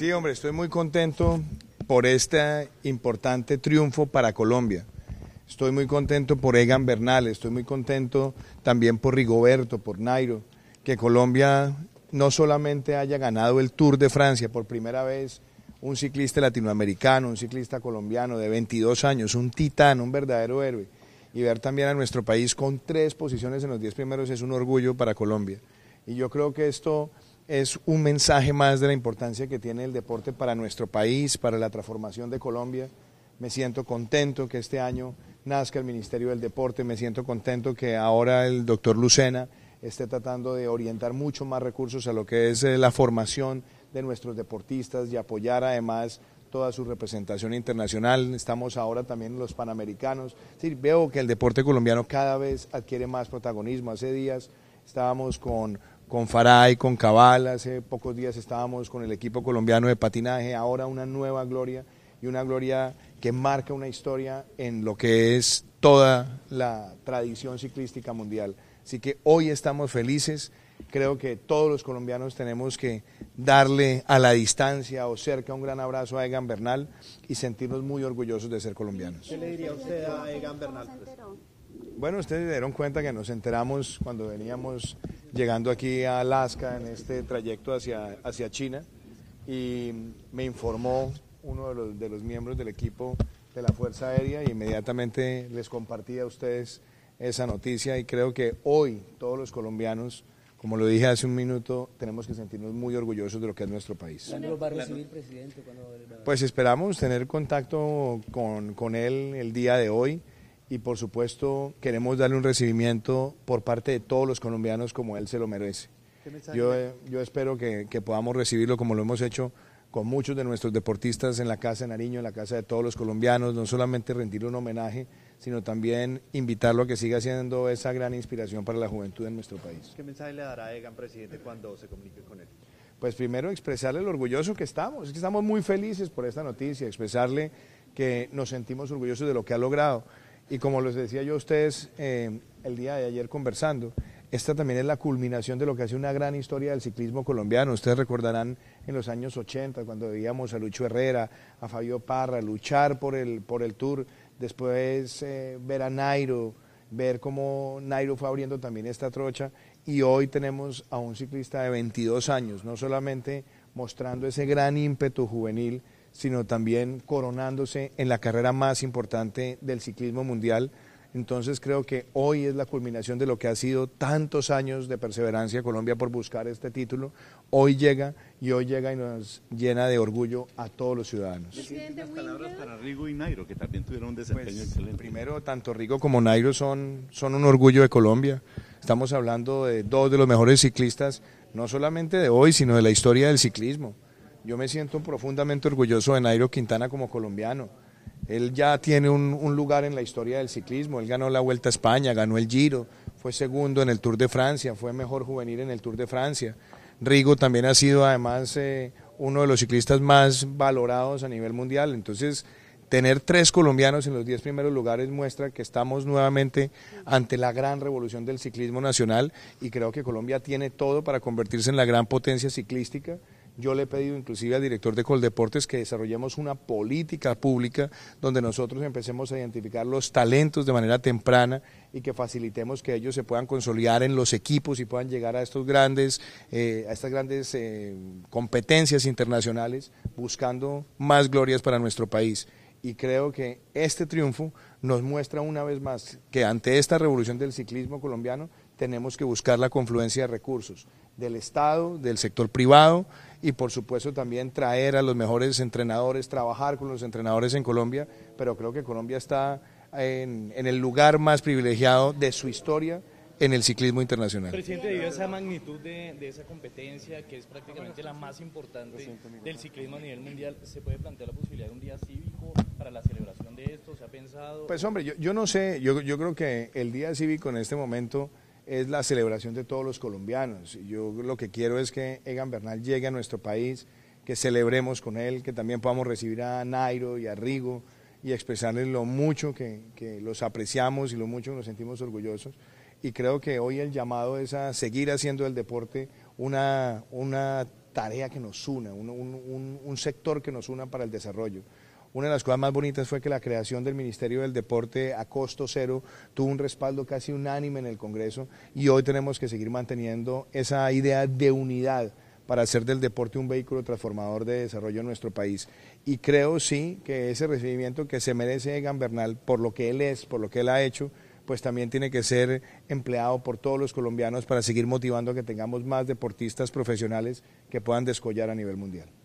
Sí, hombre, estoy muy contento por este importante triunfo para Colombia. Estoy muy contento por Egan Bernal, estoy muy contento también por Rigoberto, por Nairo, que Colombia no solamente haya ganado el Tour de Francia por primera vez, un ciclista latinoamericano, un ciclista colombiano de 22 años, un titán, un verdadero héroe, y ver también a nuestro país con tres posiciones en los 10 primeros es un orgullo para Colombia. Y yo creo que esto es un mensaje más de la importancia que tiene el deporte para nuestro país, para la transformación de Colombia. Me siento contento que este año nazca el Ministerio del Deporte, me siento contento que ahora el doctor Lucena esté tratando de orientar mucho más recursos a lo que es eh, la formación de nuestros deportistas y apoyar además toda su representación internacional. Estamos ahora también los panamericanos. veo que el deporte colombiano cada vez adquiere más protagonismo. Hace días estábamos con con Faray, con Cabal, hace pocos días estábamos con el equipo colombiano de patinaje, ahora una nueva gloria y una gloria que marca una historia en lo que es toda la tradición ciclística mundial. Así que hoy estamos felices, creo que todos los colombianos tenemos que darle a la distancia o cerca un gran abrazo a Egan Bernal y sentirnos muy orgullosos de ser colombianos. ¿Qué le diría usted a Egan Bernal? Pues? Bueno, ustedes se dieron cuenta que nos enteramos cuando veníamos llegando aquí a Alaska en este trayecto hacia, hacia China y me informó uno de los, de los miembros del equipo de la Fuerza Aérea y inmediatamente les compartí a ustedes esa noticia y creo que hoy todos los colombianos, como lo dije hace un minuto, tenemos que sentirnos muy orgullosos de lo que es nuestro país. ¿Cuándo va a recibir, presidente? Pues esperamos tener contacto con, con él el día de hoy y por supuesto queremos darle un recibimiento por parte de todos los colombianos como él se lo merece. Yo, eh, yo espero que, podamos recibirlo como lo hemos hecho con muchos de nuestros deportistas en la Casa de Nariño, en la Casa de todos los colombianos, no solamente rendirle un homenaje, sino también invitarlo a que siga siendo esa gran inspiración para la juventud en nuestro país. ¿Qué mensaje le dará Egan, presidente, cuando se comunique con él? Pues primero expresarle lo orgulloso que estamos, es que estamos muy felices por esta noticia, expresarle que nos sentimos orgullosos de lo que ha logrado. Y como les decía yo a ustedes eh, el día de ayer conversando, esta también es la culminación de lo que hace una gran historia del ciclismo colombiano. Ustedes recordarán en los años 80, cuando veíamos a Lucho Herrera, a Fabio Parra, luchar por el, por el Tour, después eh, ver a Nairo, ver cómo Nairo fue abriendo también esta trocha. Y hoy tenemos a un ciclista de 22 años, no solamente mostrando ese gran ímpetu juvenil, sino también coronándose en la carrera más importante del ciclismo mundial. Entonces creo que hoy es la culminación de lo que ha sido tantos años de perseverancia Colombia por buscar este título. Hoy llega y hoy llega y nos llena de orgullo a todos los ciudadanos. Presidente unas palabras para Rigo y Nairo, que también tuvieron un desempeño pues, excelente. Primero, tanto Rigo como Nairo son un orgullo de Colombia. Estamos hablando de dos de los mejores ciclistas, no solamente de hoy, sino de la historia del ciclismo. Yo me siento profundamente orgulloso de Nairo Quintana como colombiano. Él ya tiene un, lugar en la historia del ciclismo. Él ganó la Vuelta a España, ganó el Giro, fue segundo en el Tour de Francia, fue mejor juvenil en el Tour de Francia. Rigo también ha sido además eh, uno de los ciclistas más valorados a nivel mundial. Entonces, tener tres colombianos en los diez primeros lugares muestra que estamos nuevamente ante la gran revolución del ciclismo nacional y creo que Colombia tiene todo para convertirse en la gran potencia ciclística. Yo le he pedido inclusive al director de Coldeportes que desarrollemos una política pública donde nosotros empecemos a identificar los talentos de manera temprana y que facilitemos que ellos se puedan consolidar en los equipos y puedan llegar a estos grandes, eh, a estas grandes eh, competencias internacionales buscando más glorias para nuestro país. Y creo que este triunfo nos muestra una vez más que ante esta revolución del ciclismo colombiano tenemos que buscar la confluencia de recursos del Estado, del sector privado y por supuesto también traer a los mejores entrenadores, trabajar con los entrenadores en Colombia, pero creo que Colombia está en, en el lugar más privilegiado de su historia en el ciclismo internacional. Presidente, debido a esa magnitud de, de, esa competencia, que es prácticamente la más importante del ciclismo a nivel mundial, ¿se puede plantear la posibilidad de un día cívico para la celebración de esto? ¿Se ha pensado? Pues hombre, yo, yo no sé, yo, yo creo que el día cívico en este momento es la celebración de todos los colombianos. Yo lo que quiero es que Egan Bernal llegue a nuestro país, que celebremos con él, que también podamos recibir a Nairo y a Rigo y expresarles lo mucho que, los apreciamos y lo mucho que nos sentimos orgullosos. Y creo que hoy el llamado es a seguir haciendo del deporte una, una tarea que nos una, un, un sector que nos una para el desarrollo. Una de las cosas más bonitas fue que la creación del Ministerio del Deporte a costo cero tuvo un respaldo casi unánime en el Congreso y hoy tenemos que seguir manteniendo esa idea de unidad para hacer del deporte un vehículo transformador de desarrollo en nuestro país. Y creo sí que ese recibimiento que se merece Egan Bernal por lo que él es, por lo que él ha hecho, pues también tiene que ser empleado por todos los colombianos para seguir motivando a que tengamos más deportistas profesionales que puedan descollar a nivel mundial.